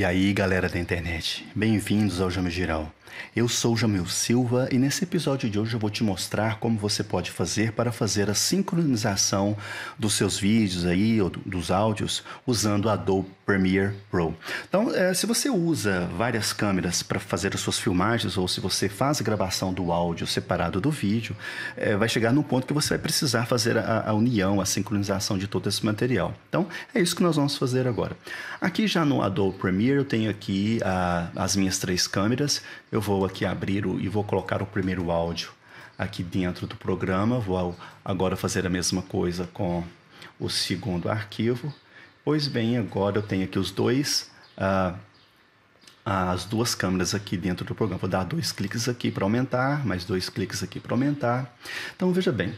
E aí, galera da internet, bem-vindos ao Jamil Giral. Eu sou Jamil Silva e nesse episódio de hoje eu vou te mostrar como você pode fazer para fazer a sincronização dos seus vídeos aí ou dos áudios usando Adobe Premiere Pro. Então, é, se você usa várias câmeras para fazer as suas filmagens ou se você faz a gravação do áudio separado do vídeo, é, vai chegar no ponto que você vai precisar fazer a, a, união, a sincronização de todo esse material. Então, é isso que nós vamos fazer agora. Aqui já no Adobe Premiere, eu tenho aqui a, as minhas três câmeras. Eu vou aqui abrir o, e vou colocar o primeiro áudio aqui dentro do programa. Vou agora fazer a mesma coisa com o segundo arquivo. Pois bem, agora eu tenho aqui os dois, ah, as duas câmeras aqui dentro do programa. Vou dar dois cliques aqui para aumentar, mais dois cliques aqui para aumentar. Então veja bem,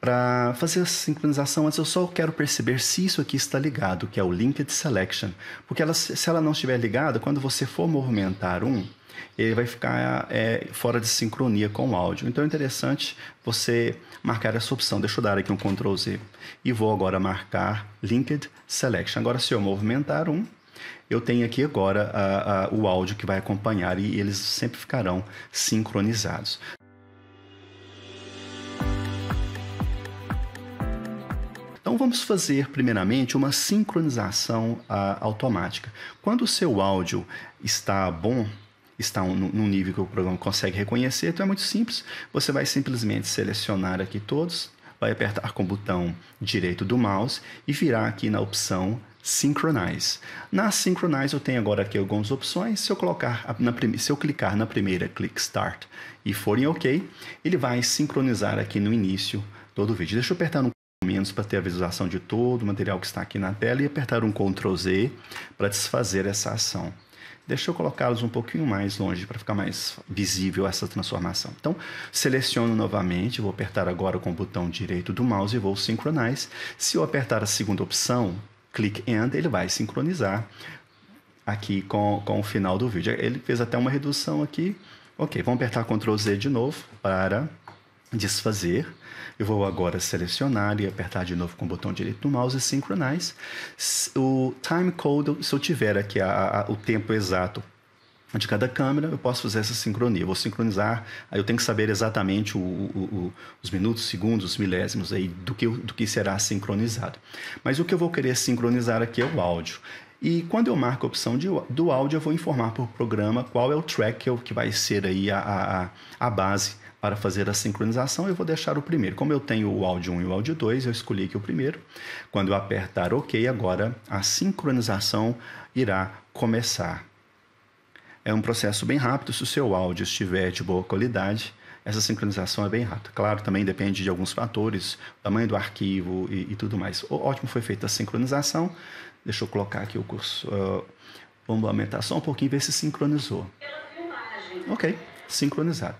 para fazer a sincronização, antes eu só quero perceber se isso aqui está ligado, que é o Linked Selection. Porque ela, se ela não estiver ligada, quando você for movimentar um, ele vai ficar é, fora de sincronia com o áudio. Então é interessante você marcar essa opção. Deixa eu dar aqui um Ctrl Z e vou agora marcar Linked Selection. Agora se eu movimentar um, eu tenho aqui agora a, a, o áudio que vai acompanhar e eles sempre ficarão sincronizados. Então vamos fazer primeiramente uma sincronização ah, automática. Quando o seu áudio está bom, está um, num nível que o programa consegue reconhecer, então é muito simples. Você vai simplesmente selecionar aqui todos, vai apertar com o botão direito do mouse e virar aqui na opção Synchronize. Na Synchronize eu tenho agora aqui algumas opções. Se eu colocar na se eu clicar na primeira, clique Start e for em OK, ele vai sincronizar aqui no início todo o vídeo. Deixa eu apertar um menos para ter a visualização de todo o material que está aqui na tela e apertar um Ctrl Z para desfazer essa ação. Deixa eu colocá-los um pouquinho mais longe para ficar mais visível essa transformação. Então, seleciono novamente, vou apertar agora com o botão direito do mouse e vou sincronizar. Se eu apertar a segunda opção, Click and, ele vai sincronizar aqui com, com o final do vídeo. Ele fez até uma redução aqui. Ok, vamos apertar Ctrl Z de novo para desfazer. Eu vou agora selecionar e apertar de novo com o botão direito do mouse e sincronize. O time code, se eu tiver aqui a, a, o tempo exato de cada câmera, eu posso fazer essa sincronia. Eu vou sincronizar, aí eu tenho que saber exatamente o, o, o, os minutos, segundos, os milésimos aí do que, do que será sincronizado. Mas o que eu vou querer sincronizar aqui é o áudio. E quando eu marco a opção de, do áudio, eu vou informar para o programa qual é o track que, que vai ser aí a, a, a base para fazer a sincronização, eu vou deixar o primeiro. Como eu tenho o áudio 1 e o áudio 2, eu escolhi aqui o primeiro. Quando eu apertar OK, agora a sincronização irá começar. É um processo bem rápido, se o seu áudio estiver de boa qualidade, essa sincronização é bem rápida. Claro, também depende de alguns fatores, tamanho do arquivo e, e tudo mais. ótimo, foi feita a sincronização. Deixa eu colocar aqui o curso. Uh, vamos aumentar só um pouquinho, ver se sincronizou. Ok, sincronizado.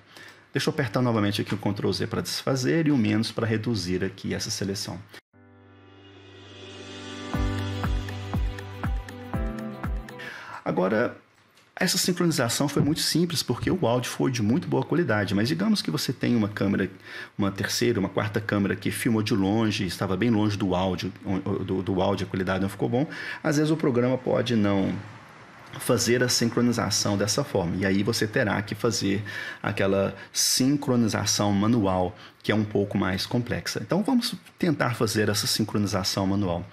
Deixa eu apertar novamente aqui o Ctrl Z para desfazer e o menos para reduzir aqui essa seleção. Agora, essa sincronização foi muito simples porque o áudio foi de muito boa qualidade, mas digamos que você tem uma câmera, uma terceira, uma quarta câmera que filmou de longe, estava bem longe do áudio, do, do áudio a qualidade não ficou bom. Às vezes o programa pode não fazer a sincronização dessa forma. E aí você terá que fazer aquela sincronização manual, que é um pouco mais complexa. Então vamos tentar fazer essa sincronização manual.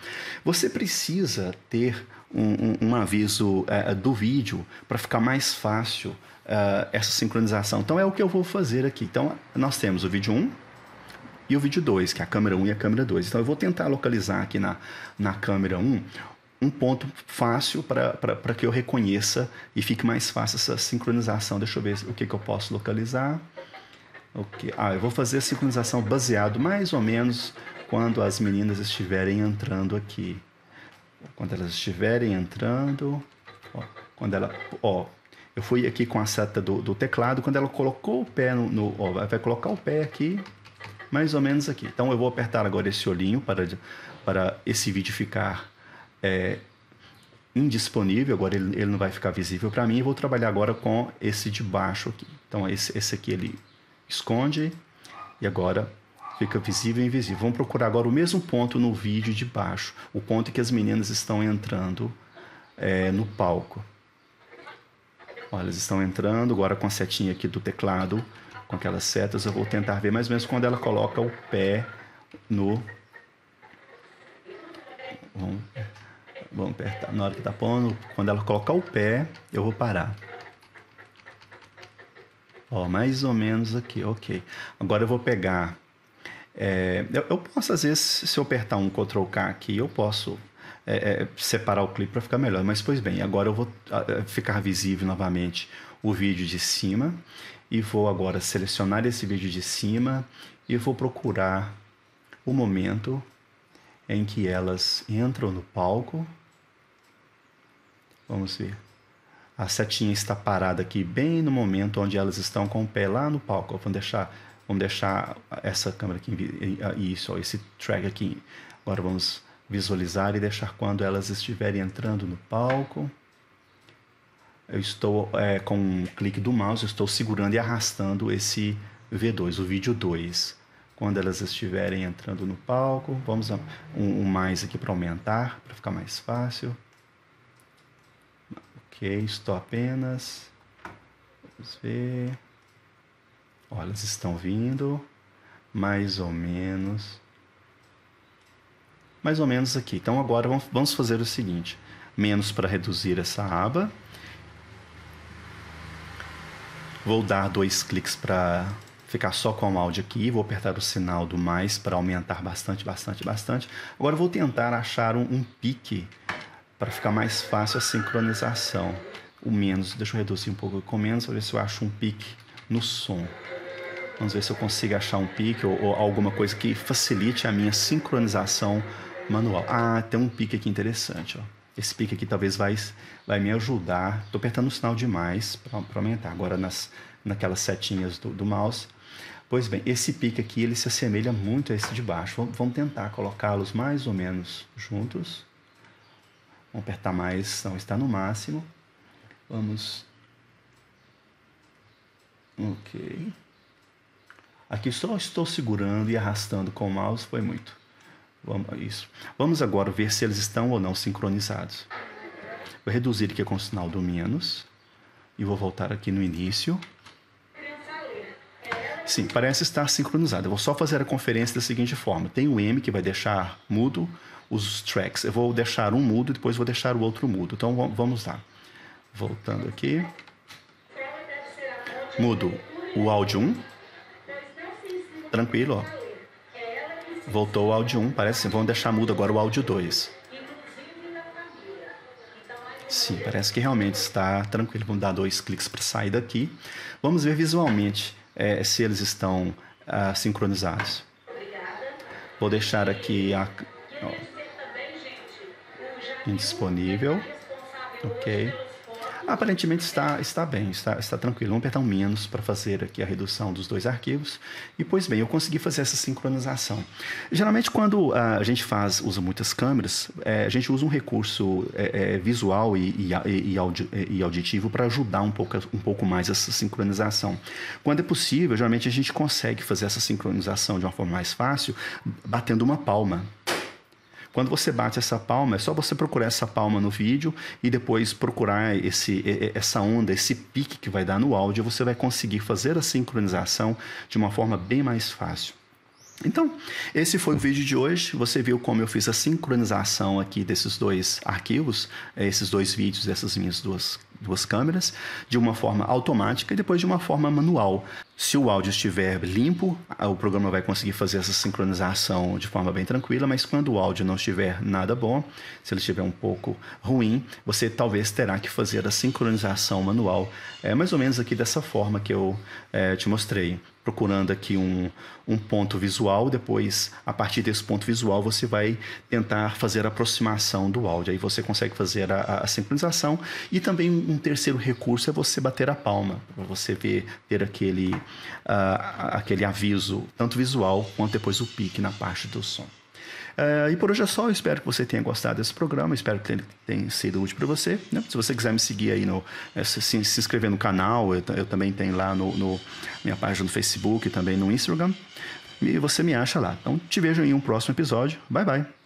Você precisa ter um, um, um aviso é, é, do vídeo para ficar mais fácil é, essa sincronização. Então é o que eu vou fazer aqui. Então nós temos o vídeo 1, e o vídeo 2, que é a câmera 1 e a câmera 2. Então eu vou tentar localizar aqui na, na câmera 1 um ponto fácil para que eu reconheça e fique mais fácil essa sincronização. Deixa eu ver o que, que eu posso localizar. Okay. Ah, eu vou fazer a sincronização baseado mais ou menos quando as meninas estiverem entrando aqui. Quando elas estiverem entrando. Ó, quando ela. Ó, eu fui aqui com a seta do, do teclado. Quando ela colocou o pé no. no ó, vai colocar o pé aqui. Mais ou menos aqui. Então eu vou apertar agora esse olhinho para, para esse vídeo ficar é, indisponível, agora ele, ele não vai ficar visível para mim, eu vou trabalhar agora com esse de baixo aqui. Então, esse, esse aqui ele esconde e agora fica visível e invisível. Vamos procurar agora o mesmo ponto no vídeo de baixo, o ponto em que as meninas estão entrando é, no palco. Olha, elas estão entrando agora com a setinha aqui do teclado, com aquelas setas. Eu vou tentar ver mais ou menos quando ela coloca o pé no. Vamos vou apertar. Na hora que tá pondo, quando ela colocar o pé, eu vou parar. Ó, mais ou menos aqui, ok. Agora eu vou pegar. É, eu, eu, posso, às vezes, se eu apertar um Ctrl K aqui, eu posso é, é, separar o clipe para ficar melhor. Mas, pois bem, agora eu vou ficar visível novamente o vídeo de cima. E vou agora selecionar esse vídeo de cima e vou procurar o momento em que elas entram no palco Vamos ver. A setinha está parada aqui, bem no momento onde elas estão com o pé lá no palco. Vamos deixar, vamos deixar essa câmera aqui, ah, isso, esse track aqui. Agora vamos visualizar e deixar quando elas estiverem entrando no palco. Eu estou é, com um clique do mouse, estou segurando e arrastando esse V2, o vídeo 2. Quando elas estiverem entrando no palco, vamos a, um, um mais aqui para aumentar, para ficar mais fácil. Ok, estou apenas. Vamos ver. Olha, elas estão vindo mais ou menos. Mais ou menos aqui. Então agora vamos fazer o seguinte: menos para reduzir essa aba. Vou dar dois cliques para ficar só com o áudio aqui. Vou apertar o sinal do mais para aumentar bastante, bastante, bastante. Agora vou tentar achar um, um pique para ficar mais fácil a sincronização. O menos, deixa eu reduzir um pouco com menos, para ver se eu acho um pique no som. Vamos ver se eu consigo achar um pique ou, ou alguma coisa que facilite a minha sincronização manual. Ah, tem um pique aqui interessante, ó. Esse pique aqui talvez vai, vai me ajudar. Estou apertando o sinal demais para aumentar. Agora nas, naquelas setinhas do, do, mouse. Pois bem, esse pique aqui ele se assemelha muito a esse de baixo. Vamos tentar colocá-los mais ou menos juntos. Vamos apertar mais, não está no máximo. Vamos. Ok. Aqui só estou segurando e arrastando com o mouse, foi muito. Vamos, isso. Vamos agora ver se eles estão ou não sincronizados. Vou reduzir aqui com o sinal do menos. E vou voltar aqui no início. Sim, parece estar sincronizado. Eu vou só fazer a conferência da seguinte forma: tem o M que vai deixar mudo os tracks. Eu vou deixar um mudo e depois vou deixar o outro mudo. Então vamos lá. Voltando aqui. Mudo o áudio 1. Tranquilo, ó. Voltou o áudio 1, parece. Assim. Vão deixar mudo agora o áudio 2. Sim, parece que realmente está tranquilo. Vamos dar dois cliques para sair daqui. Vamos ver visualmente é, se eles estão ah, sincronizados. Vou deixar aqui a, ó, indisponível, é ok? Aparentemente está, está bem, está, está tranquilo. Vamos apertar um menos para fazer aqui a redução dos dois arquivos. E, pois bem, eu consegui fazer essa sincronização. Geralmente, quando ah, a gente faz, usa muitas câmeras, é, a gente usa um recurso é, é, visual e, e, e, audio e auditivo para ajudar um pouco, um pouco mais essa sincronização. Quando é possível, geralmente a gente consegue fazer essa sincronização de uma forma mais fácil, batendo uma palma. Quando você bate essa palma, é só você procurar essa palma no vídeo e depois procurar esse, essa onda, esse pique que vai dar no áudio, você vai conseguir fazer a sincronização de uma forma bem mais fácil. Então, esse foi o vídeo de hoje. Você viu como eu fiz a sincronização aqui desses dois arquivos, eh, esses dois vídeos, essas minhas duas duas câmeras, de uma forma automática e depois de uma forma manual. Se o áudio estiver limpo, o programa vai conseguir fazer essa sincronização de forma bem tranquila, mas quando o áudio não estiver nada bom, se ele estiver um pouco ruim, você talvez terá que fazer a sincronização manual, é mais ou menos aqui dessa forma que eu é, te mostrei procurando aqui um, um ponto visual, depois, a partir desse ponto visual, você vai tentar fazer a aproximação do áudio. Aí você consegue fazer a, a sincronização e também um terceiro recurso é você bater a palma, você ver, ter aquele, uh, aquele aviso, tanto visual quanto depois o pique na parte do som. Uh, e por hoje é só, espero que você tenha gostado desse programa, espero que tenha, tenha sido útil para você. Né? Se você quiser me seguir aí, no, eh, se, se, inscrever no canal, eu, eu também tenho lá no, no, minha página no Facebook, também no Instagram, e você me acha lá. Então te vejo em um próximo episódio. Bye bye!